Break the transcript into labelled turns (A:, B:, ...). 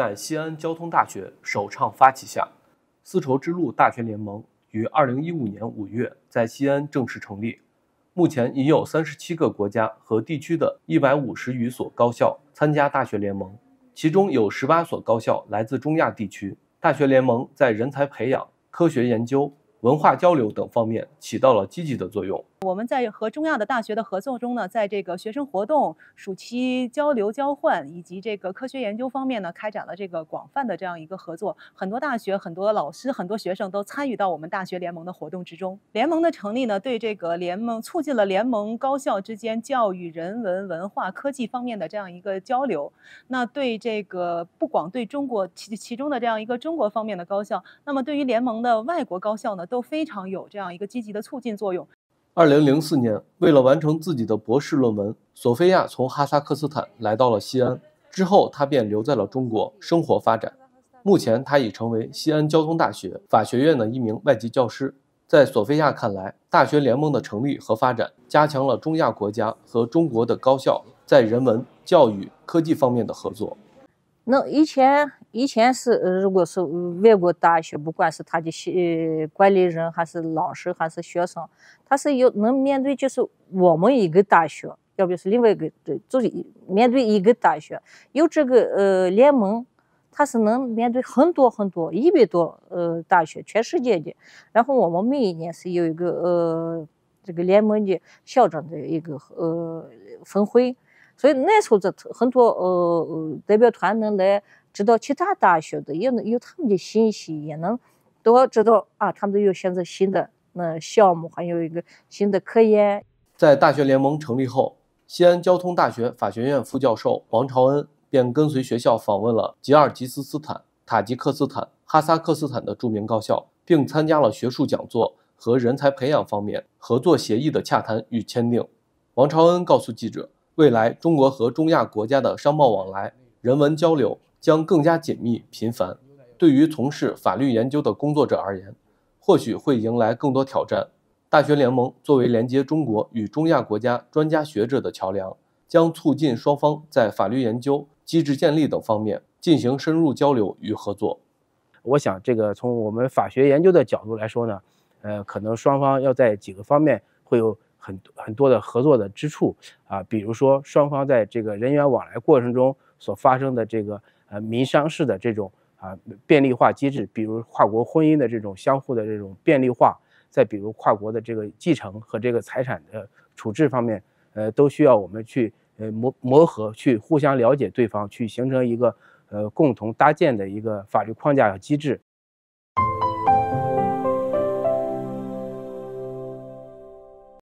A: 在西安交通大学首倡发起下，丝绸之路大学联盟于二零一五年五月在西安正式成立。目前已有三十七个国家和地区的一百五十余所高校参加大学联盟，其中有十八所高校来自中亚地区。大学联盟在人才培养、科学研究、文化交流等方面起到了积极的作用。
B: 我们在和中亚的大学的合作中呢，在这个学生活动、暑期交流交换以及这个科学研究方面呢，开展了这个广泛的这样一个合作。很多大学、很多老师、很多学生都参与到我们大学联盟的活动之中。联盟的成立呢，对这个联盟促进了联盟高校之间教育、人文、文化、科技方面的这样一个交流。那对这个不光对中国其其中的这样一个中国方面的高校，那么对于联盟的外国高校呢，都非常有这样一个积极的促进作用。
A: 二零零四年，为了完成自己的博士论文，索菲亚从哈萨克斯坦来到了西安。之后，她便留在了中国生活发展。目前，她已成为西安交通大学法学院的一名外籍教师。在索菲亚看来，大学联盟的成立和发展，加强了中亚国家和中国的高校在人文、教育、科技方面的合作。
C: 那以前。以前是，如果是外国大学，不管是他的系、管理人，还是老师，还是学生，他是有能面对，就是我们一个大学，要不就是另外一个，对，就是面对一个大学。有这个呃联盟，他是能面对很多很多，一百多呃大学，全世界的。然后我们每一年是有一个呃这个联盟的校长的一个呃峰会。所以那时候，这很多呃代表团能来，知道其他大学的也能有他们的信息，也能，都知道啊，他们都有选择新的那项目，还有一个新的科研。
A: 在大学联盟成立后，西安交通大学法学院副教授王朝恩便跟随学校访问了吉尔吉斯斯坦、塔吉克斯坦、哈萨克斯坦的著名高校，并参加了学术讲座和人才培养方面合作协议的洽谈与签订。王朝恩告诉记者。未来，中国和中亚国家的商贸往来、人文交流将更加紧密频繁。对于从事法律研究的工作者而言，或许会迎来更多挑战。大学联盟作为连接中国与中亚国家专家学者的桥梁，将促进双方在法律研究、机制建立等方面进行深
D: 入交流与合作。我想，这个从我们法学研究的角度来说呢，呃，可能双方要在几个方面会有。很很多的合作的之处啊，比如说双方在这个人员往来过程中所发生的这个呃民商事的这种啊便利化机制，比如跨国婚姻的这种相互的这种便利化，再比如跨国的这个继承和这个财产的处置方面，呃，都需要我们去呃磨磨合，去互相了解对方，去形成一个呃共同搭建的一个法律框架和机制。